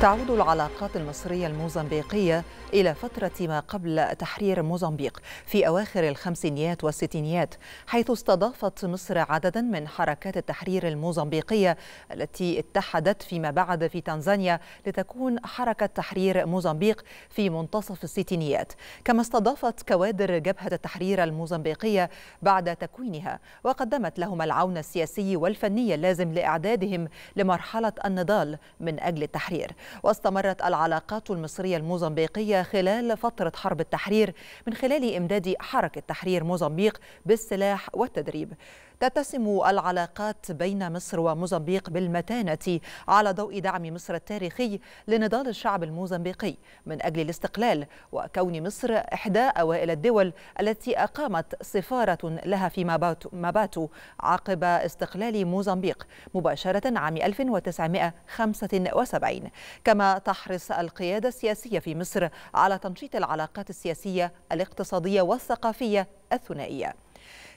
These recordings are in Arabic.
تعود العلاقات المصرية الموزمبيقية إلى فترة ما قبل تحرير موزمبيق في أواخر الخمسينيات والستينيات حيث استضافت مصر عددا من حركات التحرير الموزمبيقية التي اتحدت فيما بعد في تنزانيا لتكون حركة تحرير موزمبيق في منتصف الستينيات كما استضافت كوادر جبهة التحرير الموزمبيقية بعد تكوينها وقدمت لهم العون السياسي والفني اللازم لإعدادهم لمرحلة النضال من أجل التحرير واستمرت العلاقات المصرية الموزمبيقية خلال فترة حرب التحرير من خلال إمداد حركة تحرير موزمبيق بالسلاح والتدريب تتسم العلاقات بين مصر وموزمبيق بالمتانة على ضوء دعم مصر التاريخي لنضال الشعب الموزمبيقي من أجل الاستقلال وكون مصر إحدى أوائل الدول التي أقامت سفارة لها في ماباتو عقب استقلال موزمبيق مباشرة عام 1975 كما تحرص القيادة السياسية في مصر على تنشيط العلاقات السياسية الاقتصادية والثقافية الثنائية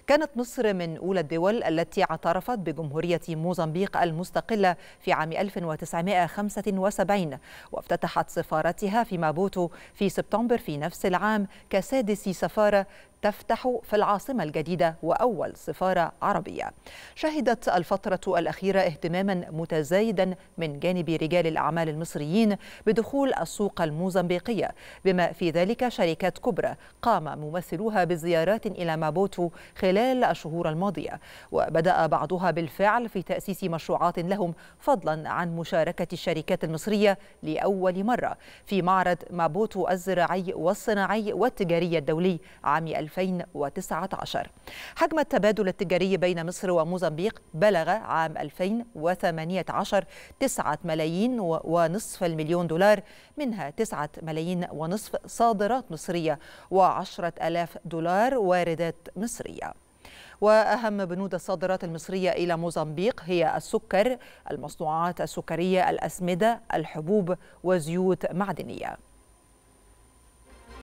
كانت مصر من أولى الدول التي اعترفت بجمهورية موزمبيق المستقلة في عام 1975 وافتتحت سفارتها في مابوتو في سبتمبر في نفس العام كسادس سفارة تفتح في العاصمة الجديدة وأول سفارة عربية شهدت الفترة الأخيرة اهتماما متزايدا من جانب رجال الأعمال المصريين بدخول السوق الموزمبيقية بما في ذلك شركات كبرى قام ممثلوها بزيارات إلى مابوتو خلال الشهور الماضية وبدأ بعضها بالفعل في تأسيس مشروعات لهم فضلا عن مشاركة الشركات المصرية لأول مرة في معرض مابوتو الزراعي والصناعي والتجاري الدولي عام 2019 حجم التبادل التجاري بين مصر وموزمبيق بلغ عام 2018 9 ملايين ونصف المليون دولار منها 9 ملايين ونصف صادرات مصرية و10 ألاف دولار واردات مصرية وأهم بنود الصادرات المصرية إلى موزمبيق هي السكر المصنوعات السكرية الأسمدة الحبوب وزيوت معدنية